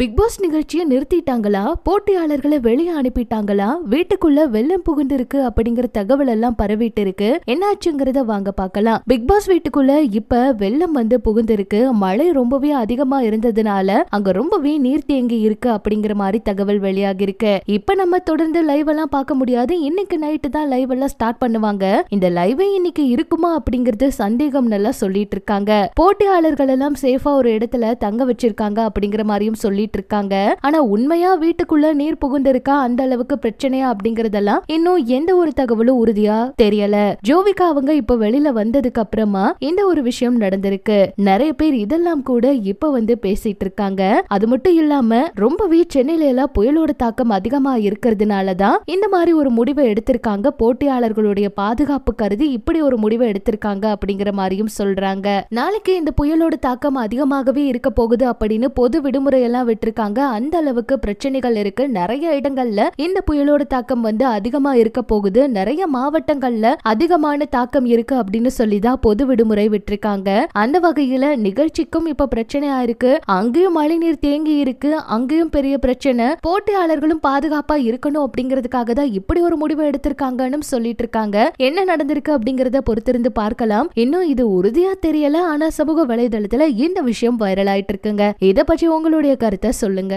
big pass நிகழ்ச்சியை நிறுத்திட்டாங்களா போட்டியாளர்களை வெளியே அனுப்பிட்டாங்களா வீட்டுக்குள்ள வெள்ளம் புகுந்திருக்கு அப்படிங்கிற தகவல் எல்லாம் பரவிட்டு இருக்கு என்னாச்சுங்கிறத வாங்க பார்க்கலாம் பிக் பாஸ் வீட்டுக்குள்ள இப்ப வெள்ளம் வந்து புகுந்திருக்கு மழை ரொம்பவே அதிகமா இருந்ததுனால அங்க ரொம்பவே நீர் தேங்கி இருக்கு அப்படிங்கிற மாதிரி தகவல் வெளியாகி இருக்கு இப்ப நம்ம தொடர்ந்து லைவ் எல்லாம் பார்க்க முடியாது இன்னைக்கு நைட்டு தான் லைவ் எல்லாம் ஸ்டார்ட் பண்ணுவாங்க இந்த லைவ் இன்னைக்கு இருக்குமா அப்படிங்கறது சந்தேகம் நல்லா சொல்லிட்டு இருக்காங்க போட்டியாளர்கள் எல்லாம் சேஃபா ஒரு இடத்துல தங்க வச்சிருக்காங்க அப்படிங்கிற மாதிரியும் சொல்லி சொல்லிட்டு இருக்காங்க ஆனா உண்மையா வீட்டுக்குள்ள நீர் புகுந்திருக்கா அந்த அளவுக்கு பிரச்சனையா அப்படிங்கறதெல்லாம் இன்னும் எந்த ஒரு தகவலும் உறுதியா தெரியல ஜோவிகா அவங்க இப்ப வெளியில வந்ததுக்கு அப்புறமா இந்த ஒரு விஷயம் நடந்திருக்கு நிறைய பேர் இதெல்லாம் கூட இப்ப வந்து பேசிட்டு இருக்காங்க அது மட்டும் இல்லாம ரொம்பவே சென்னையில எல்லாம் புயலோட தாக்கம் அதிகமா இருக்கிறதுனாலதான் இந்த மாதிரி ஒரு முடிவை எடுத்திருக்காங்க போட்டியாளர்களுடைய பாதுகாப்பு கருதி இப்படி ஒரு முடிவை எடுத்திருக்காங்க அப்படிங்கிற மாதிரியும் சொல்றாங்க நாளைக்கு இந்த புயலோட தாக்கம் அதிகமாகவே இருக்க போகுது அப்படின்னு பொது விடுமுறையெல்லாம் விட்டுருக்காங்க அந்த அளவுக்கு பிரச்சனைகள் இருக்கு நிறைய இடங்கள்ல இந்த புயலோட தாக்கம் வந்து அதிகமா இருக்க போகுது நிறைய மாவட்டங்கள்ல அதிகமான தாக்கம் இருக்கு அப்படின்னு சொல்லிதான் பொது விடுமுறை விட்டுருக்காங்க அந்த வகையில நிகழ்ச்சிக்கும் இப்ப பிரச்சனையா இருக்கு அங்கேயும் மழைநீர் தேங்கி இருக்கு அங்கேயும் பெரிய பிரச்சனை போட்டியாளர்களும் பாதுகாப்பா இருக்கணும் அப்படிங்கறதுக்காக தான் இப்படி ஒரு முடிவு எடுத்திருக்காங்கன்னு சொல்லிட்டு இருக்காங்க என்ன நடந்திருக்கு அப்படிங்கறத பொறுத்திருந்து பார்க்கலாம் இன்னும் இது உறுதியா தெரியல ஆனா சமூக வலைதளத்துல இந்த விஷயம் வைரல் ஆயிட்டு இருக்குங்க இதை பற்றி உங்களுடைய கருத்து சொல்லுங்க